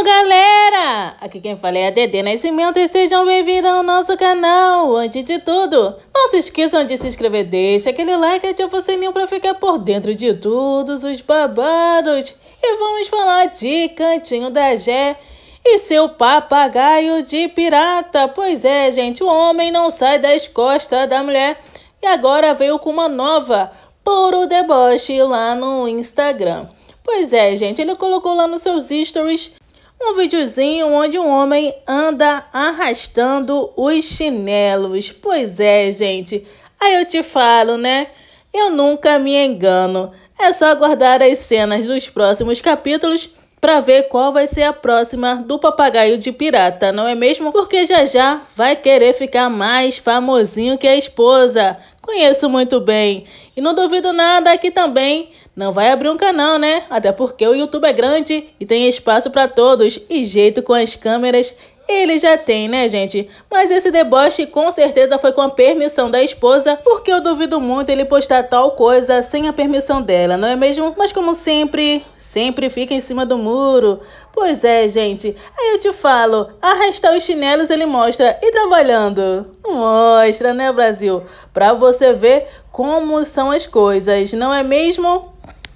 Alô galera! Aqui quem fala é a Dedê Nascimento e sejam bem-vindos ao nosso canal! Antes de tudo, não se esqueçam de se inscrever, deixa aquele like e ativa o sininho para ficar por dentro de todos os babados! E vamos falar de Cantinho da Gé e seu papagaio de pirata! Pois é, gente, o homem não sai das costas da mulher e agora veio com uma nova, puro deboche lá no Instagram. Pois é, gente, ele colocou lá nos seus stories um videozinho onde um homem anda arrastando os chinelos. Pois é, gente. Aí eu te falo, né? Eu nunca me engano. É só aguardar as cenas dos próximos capítulos para ver qual vai ser a próxima do papagaio de pirata, não é mesmo? Porque já já vai querer ficar mais famosinho que a esposa. Conheço muito bem. E não duvido nada que também. Não vai abrir um canal, né? Até porque o YouTube é grande e tem espaço para todos e jeito com as câmeras ele já tem, né, gente? Mas esse deboche com certeza foi com a permissão da esposa, porque eu duvido muito ele postar tal coisa sem a permissão dela, não é mesmo? Mas como sempre, sempre fica em cima do muro. Pois é, gente. Aí eu te falo, arrastar os chinelos ele mostra e trabalhando. Mostra, né, Brasil? Pra você ver como são as coisas, não é mesmo?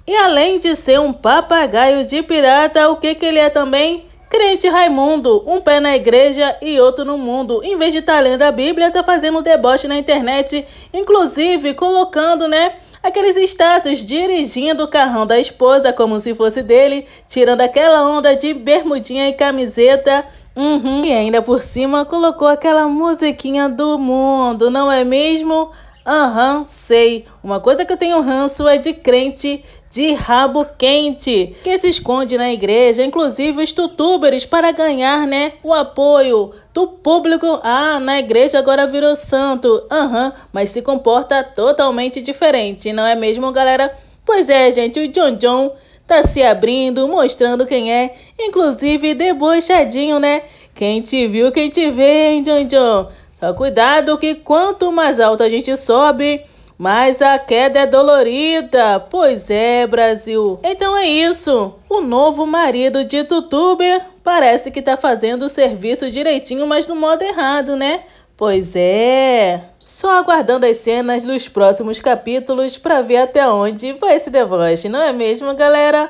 E além de ser um papagaio de pirata, o que que ele é também? Crente Raimundo, um pé na igreja e outro no mundo. Em vez de estar tá lendo a Bíblia, tá fazendo deboche na internet, inclusive colocando, né? Aqueles status dirigindo o carrão da esposa como se fosse dele, tirando aquela onda de bermudinha e camiseta. Uhum. E ainda por cima colocou aquela musiquinha do mundo, não é mesmo? Aham, uhum, sei. Uma coisa que eu tenho ranço é de crente de rabo quente, que se esconde na igreja, inclusive os tutubers, para ganhar né, o apoio do público. Ah, na igreja agora virou santo. Aham, uhum, mas se comporta totalmente diferente, não é mesmo, galera? Pois é, gente, o John John tá se abrindo, mostrando quem é, inclusive debochadinho, né? Quem te viu, quem te vê, hein, John John? Só cuidado que quanto mais alto a gente sobe, mas a queda é dolorida. Pois é, Brasil. Então é isso. O novo marido de Tutuber parece que tá fazendo o serviço direitinho, mas no modo errado, né? Pois é. Só aguardando as cenas dos próximos capítulos para ver até onde vai esse deboche, não é mesmo, galera?